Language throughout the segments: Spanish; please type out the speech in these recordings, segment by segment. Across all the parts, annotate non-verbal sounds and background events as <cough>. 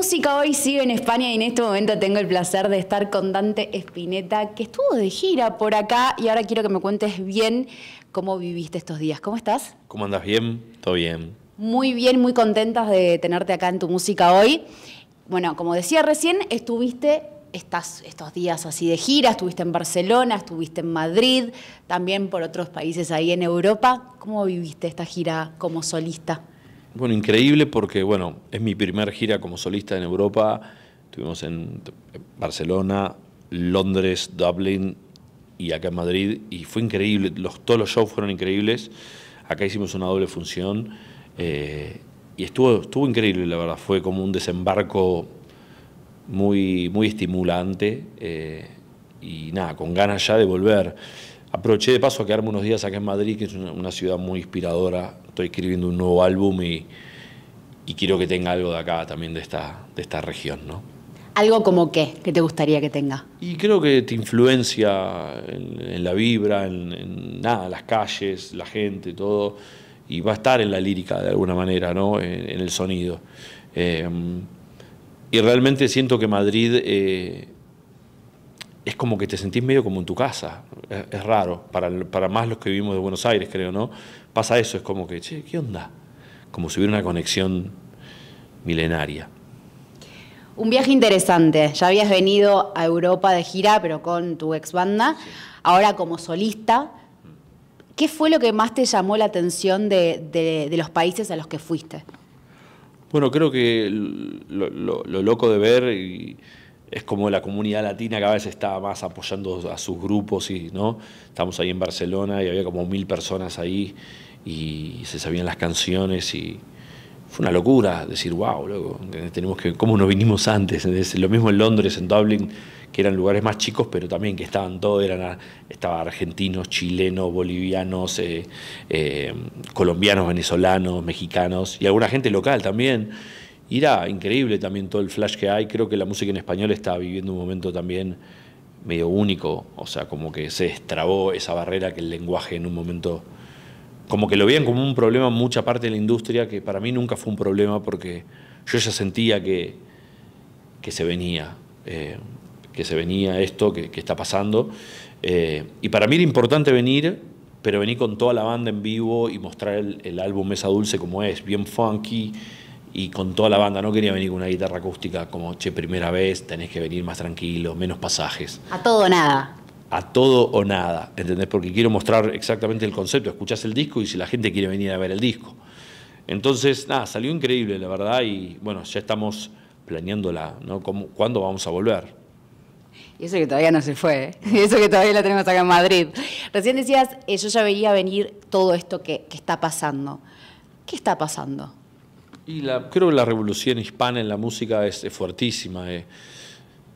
música hoy sigue en España y en este momento tengo el placer de estar con Dante Espineta, que estuvo de gira por acá y ahora quiero que me cuentes bien cómo viviste estos días. ¿Cómo estás? ¿Cómo andas? ¿Bien? Todo bien. Muy bien, muy contentas de tenerte acá en tu música hoy. Bueno, como decía recién, estuviste estas, estos días así de gira, estuviste en Barcelona, estuviste en Madrid, también por otros países ahí en Europa. ¿Cómo viviste esta gira como solista? Bueno, increíble porque, bueno, es mi primer gira como solista en Europa. Estuvimos en Barcelona, Londres, Dublín y acá en Madrid. Y fue increíble, los, todos los shows fueron increíbles. Acá hicimos una doble función. Eh, y estuvo, estuvo increíble, la verdad. Fue como un desembarco muy, muy estimulante. Eh, y nada, con ganas ya de volver. Aproveché de paso a quedarme unos días acá en Madrid, que es una, ciudad muy inspiradora. Estoy escribiendo un nuevo álbum y, quiero que tenga algo de acá también, de esta, de esta región, ¿no? ¿Algo como qué? ¿Qué te gustaría que tenga? Y creo que te influencia en, la vibra, en, nada, las calles, la gente, todo. Y va a estar en la lírica de alguna manera, ¿no? En, el sonido. Eh, y realmente siento que Madrid... Eh, es como que te sentís medio como en tu casa. Es, raro, para, más los que vivimos de Buenos Aires, creo, ¿no? Pasa eso, es como que, che, ¿qué onda? Como si hubiera una conexión milenaria. Un viaje interesante. Ya habías venido a Europa de gira, pero con tu ex banda. Ahora como solista, ¿qué fue lo que más te llamó la atención de, los países a los que fuiste? Bueno, creo que lo, lo loco de ver y es como la comunidad latina cada vez estaba más apoyando a sus grupos y no estamos ahí en Barcelona y había como mil personas ahí y se sabían las canciones y fue una locura decir wow luego tenemos que cómo no vinimos antes lo mismo en Londres en Dublin que eran lugares más chicos pero también que estaban todos eran estaba argentinos chilenos bolivianos eh, eh, colombianos venezolanos mexicanos y alguna gente local también y era increíble también todo el flash que hay. Creo que la música en español está viviendo un momento también medio único, o sea, como que se estrabó esa barrera que el lenguaje en un momento, como que lo veían como un problema en mucha parte de la industria, que para mí nunca fue un problema porque yo ya sentía que, que se venía, eh, que se venía esto que, está pasando. Eh, y para mí era importante venir, pero venir con toda la banda en vivo y mostrar el, el álbum Mesa Dulce como es, bien funky y con toda la banda. No quería venir con una guitarra acústica como, che, primera vez, tenés que venir más tranquilo, menos pasajes. A todo o nada. A todo o nada, ¿entendés? Porque quiero mostrar exactamente el concepto. Escuchás el disco y si la gente quiere venir a ver el disco. Entonces, nada, salió increíble, la verdad, y bueno, ya estamos planeándola, ¿no? ¿Cuándo vamos a volver? Y eso que todavía no se fue, ¿eh? <laughs> eso que todavía la tenemos acá en Madrid. Recién decías, eh, yo ya veía venir todo esto que, que está pasando. ¿Qué está pasando? Y creo que la revolución hispana en la música es, fuertísima. Eh.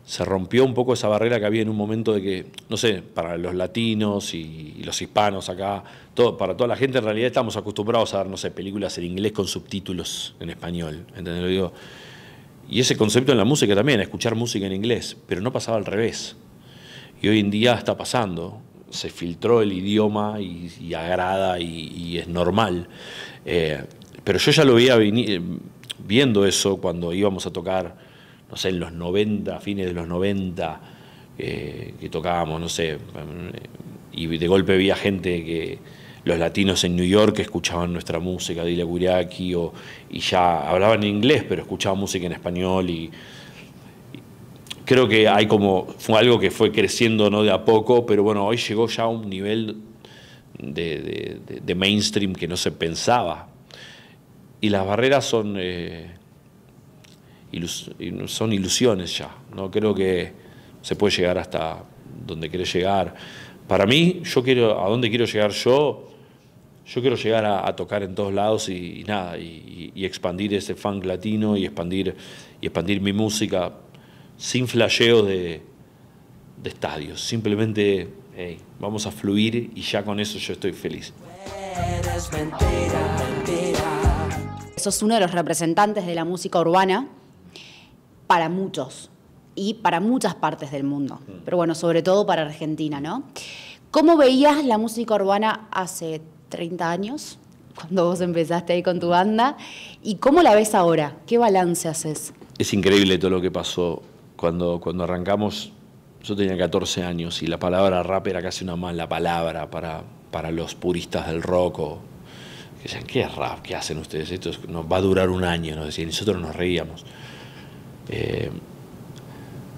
Se rompió un poco esa barrera que había en un momento de que, no sé, para los latinos y, los hispanos acá, para toda la gente en realidad estamos acostumbrados a ver, no sé, películas en inglés con subtítulos en español. ¿Entendés? Lo digo. Y ese concepto en la música también, escuchar música en inglés, pero no pasaba al revés. Y hoy en día está pasando. Se filtró el idioma y, agrada y, es normal. Eh, pero yo ya lo veía eh, viendo eso cuando íbamos a tocar, no sé, en los 90, fines de los 90, eh, que tocábamos, no sé, eh, y de golpe había gente que los latinos en New York escuchaban nuestra música, Dile Kuriaki, o, y ya hablaban inglés, pero escuchaban música en español y creo que hay como fue algo que fue creciendo no de a poco pero bueno hoy llegó ya a un nivel de mainstream que no se pensaba y las barreras son, eh, son ilusiones ya. No creo que se puede llegar hasta donde quiere llegar. Para mí, yo quiero, a dónde quiero llegar yo, yo quiero llegar a, tocar en todos lados y, nada, y, expandir ese funk latino y expandir, y expandir mi música sin flasheos de, de estadios. Simplemente vamos a fluir y ya con eso yo estoy feliz es uno de los representantes de la música urbana para muchos y para muchas partes del mundo, mm. pero bueno, sobre todo para Argentina, ¿no? ¿Cómo veías la música urbana hace 30 años, cuando vos empezaste ahí con tu banda, y cómo la ves ahora? ¿Qué balance haces? Es increíble todo lo que pasó cuando, cuando arrancamos. Yo tenía 14 años y la palabra rap era casi una mala palabra para, para los puristas del rock decían, ¿qué rap? ¿Qué hacen ustedes? Esto nos va a durar un año, nos decían, nosotros nos reíamos. Eh,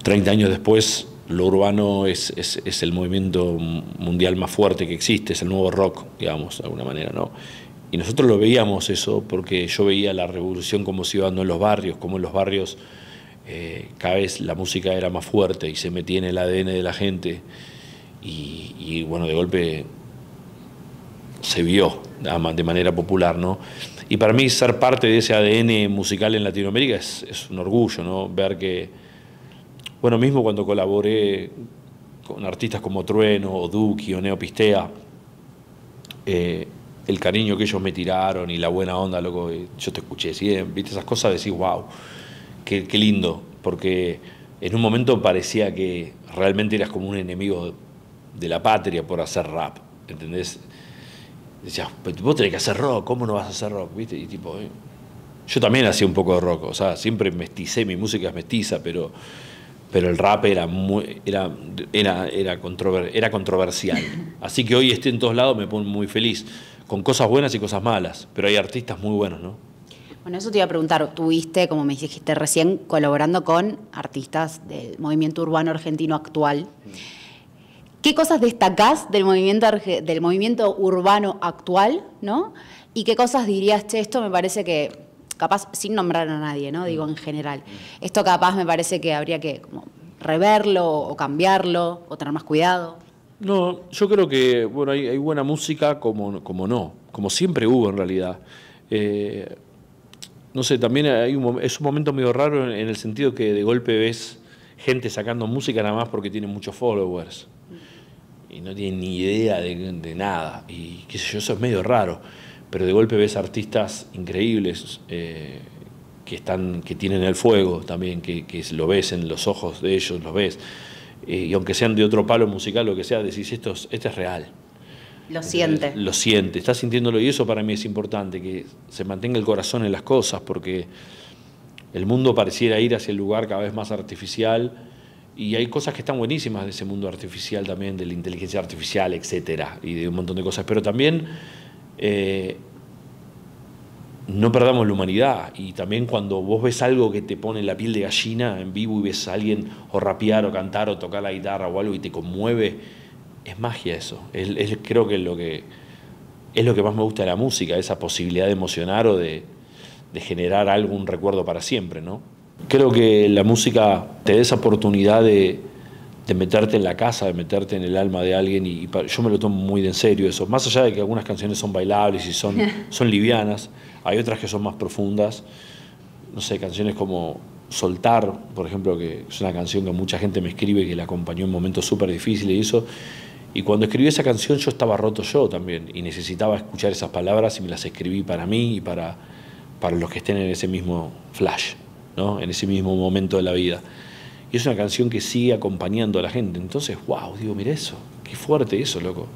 treinta años después, lo urbano es, el movimiento mundial más fuerte que existe, es el nuevo rock, digamos, de alguna manera, ¿no? Y nosotros lo veíamos eso porque yo veía la revolución como se iba dando en los barrios, como en los barrios eh, cada vez la música era más fuerte y se metía en el ADN de la gente. y bueno, de golpe se vio de manera popular, ¿no? Y para mí ser parte de ese ADN musical en Latinoamérica es, un orgullo, ¿no? Ver que, bueno, mismo cuando colaboré con artistas como Trueno, o Duki, o Neopistea, eh, el cariño que ellos me tiraron y la buena onda, loco, yo te escuché ¿sí? viste esas cosas, decís, wow, qué, qué lindo, porque en un momento parecía que realmente eras como un enemigo de la patria por hacer rap, ¿entendés? Decía, vos tenés que hacer rock, ¿cómo no vas a hacer rock? Y tipo, eh, yo también hacía un poco de rock, o sea, siempre mesticé, mi música es mestiza, pero, pero el rap era, era, era, era, era controversial. Así que hoy esté en todos lados me pongo muy feliz, con cosas buenas y cosas malas, pero hay artistas muy buenos, ¿no? Bueno, eso te iba a preguntar, tuviste, como me dijiste recién, colaborando con artistas del movimiento urbano argentino actual. Mm. ¿Qué cosas destacás del movimiento, del movimiento urbano actual, ¿no? Y qué cosas dirías, esto me parece que, capaz, sin nombrar a nadie, ¿no? Digo, en general. Esto capaz me parece que habría que reverlo o cambiarlo o tener más cuidado. No, yo creo que, bueno, hay, buena música como, como no, como siempre hubo en realidad. Eh, no sé, también hay un, es un momento medio raro en, en el sentido que de golpe ves gente sacando música nada más porque tiene muchos followers y no tienen ni idea de, nada. Y qué sé yo, eso es medio raro. Pero de golpe ves artistas increíbles eh, que, están, que tienen el fuego también, que, lo ves en los ojos de ellos, lo ves. Eh, y aunque sean de otro palo musical, lo que sea, decís, esto, esto es real. Lo siente. Lo siente, está sintiéndolo. Y eso para mí es importante, que se mantenga el corazón en las cosas, porque el mundo pareciera ir hacia el lugar cada vez más artificial y hay cosas que están buenísimas de ese mundo artificial también, de la inteligencia artificial, etcétera, y de un montón de cosas. Pero también eh, no perdamos la humanidad. Y también cuando vos ves algo que te pone la piel de gallina en vivo y ves a alguien o rapear o cantar o tocar la guitarra o algo y te conmueve, es magia eso. Es, creo que es lo que es lo que más me gusta de la música, esa posibilidad de emocionar o de, de generar algún recuerdo para siempre, ¿no? creo que la música te da esa oportunidad de, meterte en la casa, de meterte en el alma de alguien y, yo me lo tomo muy en serio eso. Más allá de que algunas canciones son bailables y son, <laughs> son livianas, hay otras que son más profundas. No sé, canciones como Soltar, por ejemplo, que es una canción que mucha gente me escribe que la acompañó en momentos súper difíciles y eso. Y cuando escribí esa canción yo estaba roto yo también y necesitaba escuchar esas palabras y me las escribí para mí y para, para los que estén en ese mismo flash en ese mismo momento de la vida. Y es una canción que sigue acompañando a la gente. Entonces, wow, digo, mira eso, qué fuerte eso, loco.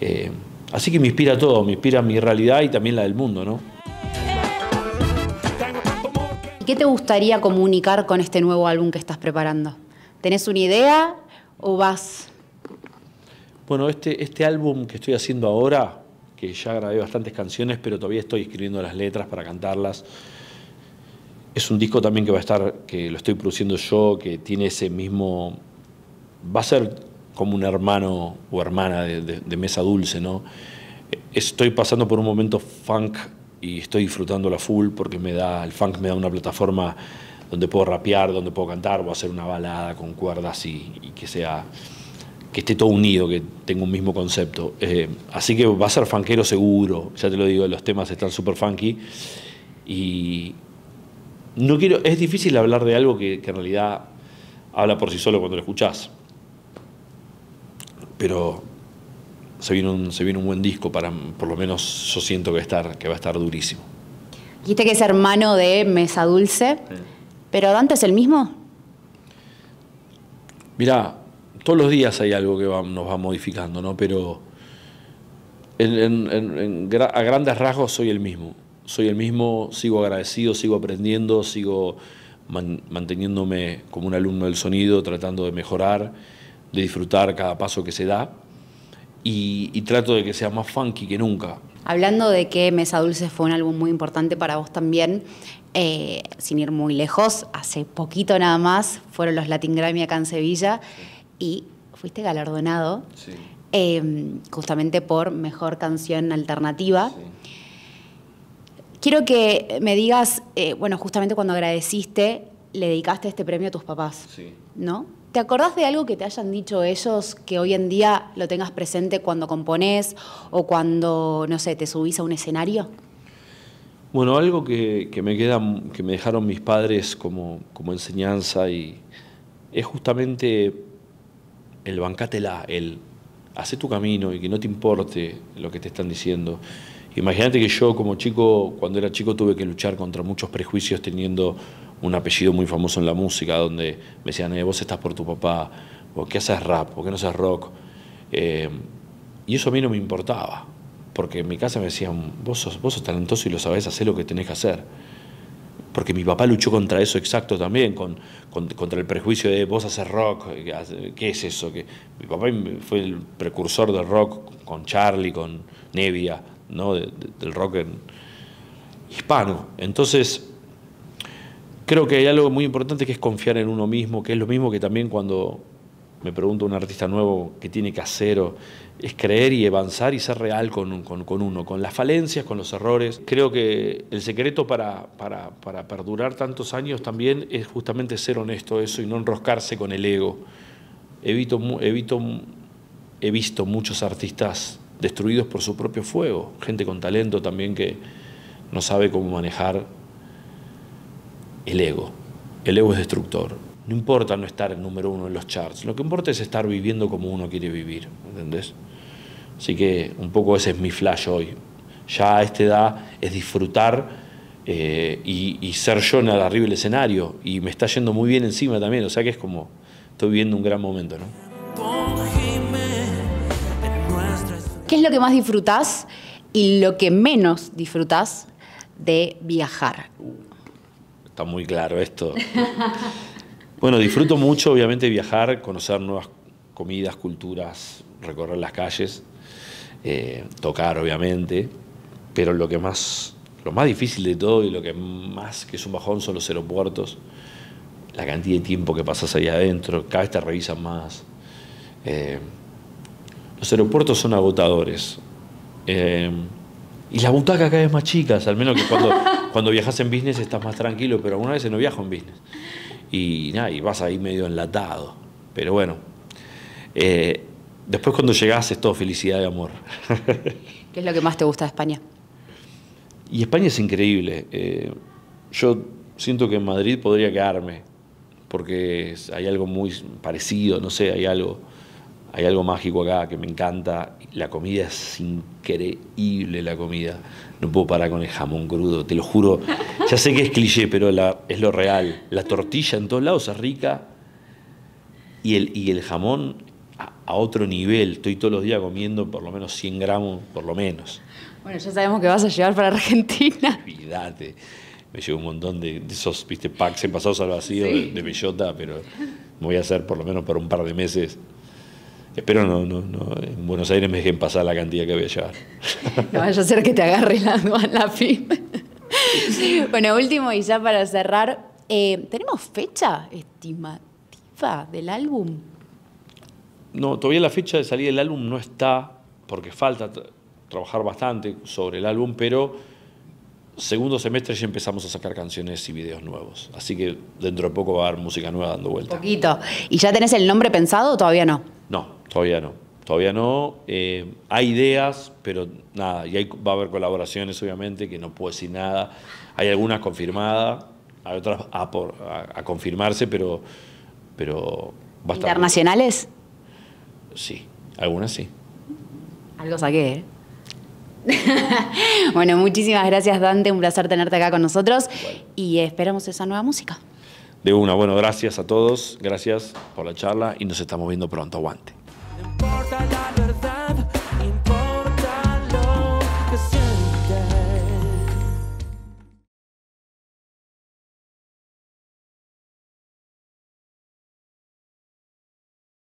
Eh, así que me inspira todo, me inspira mi realidad y también la del mundo, ¿no? ¿Qué te gustaría comunicar con este nuevo álbum que estás preparando? ¿Tenés una idea o vas? Bueno, este, este álbum que estoy haciendo ahora, que ya grabé bastantes canciones, pero todavía estoy escribiendo las letras para cantarlas. Es un disco también que va a estar, que lo estoy produciendo yo, que tiene ese mismo... Va a ser como un hermano o hermana de, Mesa Dulce, ¿no? Estoy pasando por un momento funk y estoy disfrutando la full porque me da, el funk me da una plataforma donde puedo rapear, donde puedo cantar, o hacer una balada con cuerdas y, que sea que esté todo unido, que tenga un mismo concepto. Eh, así que va a ser funkero seguro, ya te lo digo, los temas están súper funky y, no quiero, es difícil hablar de algo que, en realidad habla por sí solo cuando lo escuchás. Pero se viene un, se un buen disco para, por lo menos yo siento que, estar, que va a estar durísimo. Dijiste que es hermano de Mesa Dulce, pero Dante es el mismo. Mirá, todos los días hay algo que nos va modificando, ¿no? Pero a grandes rasgos soy el mismo soy el mismo, sigo agradecido, sigo aprendiendo, sigo manteniéndome como un alumno del sonido, tratando de mejorar, de disfrutar cada paso que se da y, trato de que sea más funky que nunca. Hablando de que Mesa Dulce fue un álbum muy importante para vos también, eh, sin ir muy lejos, hace poquito nada más fueron los Latin Grammy acá en Sevilla y fuiste galardonado eh, justamente por Mejor Canción Alternativa. Sí. Quiero que me digas, eh, bueno, justamente cuando agradeciste, le dedicaste este premio a tus papás. Sí. ¿No? ¿Te acordás de algo que te hayan dicho ellos que hoy en día lo tengas presente cuando componés o cuando, no sé, te subís a un escenario? Bueno, algo que, me queda, que me dejaron mis padres como, como enseñanza y es justamente el bancátela, el hacer tu camino y que no te importe lo que te están diciendo. Imagínate que yo como chico, cuando era chico, tuve que luchar contra muchos prejuicios teniendo un apellido muy famoso en la música, donde me decían, eh, vos estás por tu papá, vos qué haces rap, vos qué no haces rock. Eh, y eso a mí no me importaba, porque en mi casa me decían, vos sos, vos talentoso y lo sabés, hacer lo que tenés que hacer. Porque mi papá luchó contra eso exacto también, con, contra el prejuicio de vos haces rock, ¿qué es eso? Que mi papá fue el precursor del rock con Charlie, con Nevia del rock en, hispano. Entonces, creo que hay algo muy importante que es confiar en uno mismo, que es lo mismo que también cuando me pregunto un artista nuevo qué tiene que hacer, es creer y avanzar y ser real con, uno, con las falencias, con los errores. Creo que el secreto para, para, para perdurar tantos años también es justamente ser honesto eso y no enroscarse con el ego. evito, he visto muchos artistas destruidos por su propio fuego, gente con talento también que no sabe cómo manejar el ego. El ego es destructor. No importa no estar el número uno en los charts, lo que importa es estar viviendo como uno quiere vivir, ¿entendés? Así que un poco ese es mi flash hoy. Ya a esta edad es disfrutar eh, y, ser yo en el arriba del escenario. Y me está yendo muy bien encima también, o sea que es como, estoy viviendo un gran momento, ¿no? ¿Qué es lo que más disfrutás y lo que menos disfrutás de viajar? Está muy claro esto. bueno, disfruto mucho, obviamente, viajar, conocer nuevas comidas, culturas, recorrer las calles, eh, tocar, obviamente, pero lo que más, lo más difícil de todo y lo que más que es un bajón son los aeropuertos, la cantidad de tiempo que pasas ahí adentro, cada vez te revisan más. Eh, los aeropuertos son agotadores. Eh, y la butacas cada vez más chicas, al menos que cuando, <laughs> cuando viajas en business estás más tranquilo, pero algunas veces no viajo en business. Y nada, y vas ahí medio enlatado. Pero bueno, eh, después cuando llegas es todo felicidad y amor. ¿Qué es lo que más te gusta de España? Y España es increíble. Eh, yo siento que en Madrid podría quedarme, porque hay algo muy parecido, no sé, hay algo hay algo mágico acá que me encanta. La comida es increíble, la comida. No puedo parar con el jamón crudo, te lo juro. Ya sé que es cliché, pero es lo real. La tortilla en todos lados es rica y el, y el jamón a, otro nivel. Estoy todos los días comiendo por lo menos 100 gramos, por lo menos. Bueno, ya sabemos que vas a llevar para Argentina. Olvídate. Me llevo un montón de, esos, viste, packs en pasados al vacío de, de bellota, pero me voy a hacer por lo menos por un par de meses Espero no, no, no, en Buenos Aires me dejen pasar la cantidad que voy a llevar. No vaya a ser que te agarre la, la bueno, último y ya para cerrar, eh, ¿tenemos fecha estimativa del álbum? No, todavía la fecha de salida del álbum no está, porque falta trabajar bastante sobre el álbum, pero segundo semestre ya empezamos a sacar canciones y videos nuevos. Así que dentro de poco va a haber música nueva dando vuelta. Poquito. ¿Y ya tenés el nombre pensado o todavía no? No, todavía no. Todavía no. Eh, hay ideas, pero nada. Y va a haber colaboraciones, obviamente, que no puedo decir nada. Hay algunas confirmadas, hay otras a, por, a, confirmarse, pero, pero ¿Internacionales? Sí, algunas sí. Algo saqué, ¿eh? <laughs> bueno, muchísimas gracias Dante, un placer tenerte acá con nosotros y esperamos esa nueva música. De una, bueno, gracias a todos, gracias por la charla y nos estamos viendo pronto. Aguante.